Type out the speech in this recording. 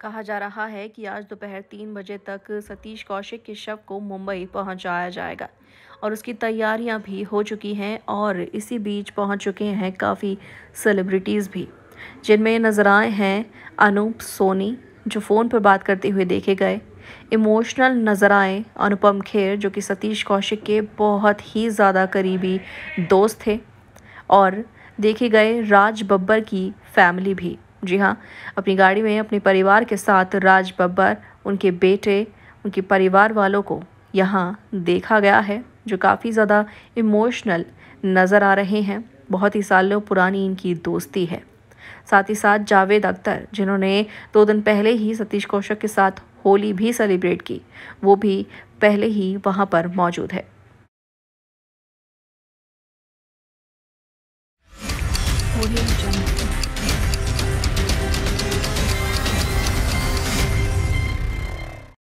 कहा जा रहा है कि आज दोपहर तीन बजे तक सतीश कौशिक के शव को मुंबई पहुंचाया जाएगा और उसकी तैयारियां भी हो चुकी हैं और इसी बीच पहुंच चुके हैं काफ़ी सेलिब्रिटीज़ भी जिनमें नज़र आए हैं अनूप सोनी जो फ़ोन पर बात करते हुए देखे गए इमोशनल नज़र आए अनुपम खेर जो कि सतीश कौशिक के बहुत ही ज़्यादा करीबी दोस्त थे और देखे गए राज बब्बर की फैमिली भी जी हाँ अपनी गाड़ी में अपने परिवार के साथ राज बब्बर उनके बेटे उनके परिवार वालों को यहाँ देखा गया है जो काफ़ी ज़्यादा इमोशनल नज़र आ रहे हैं बहुत ही सालों पुरानी इनकी दोस्ती है साथ ही साथ जावेद अख्तर जिन्होंने दो दिन पहले ही सतीश कौशिक के साथ होली भी सेलिब्रेट की वो भी पहले ही वहाँ पर मौजूद है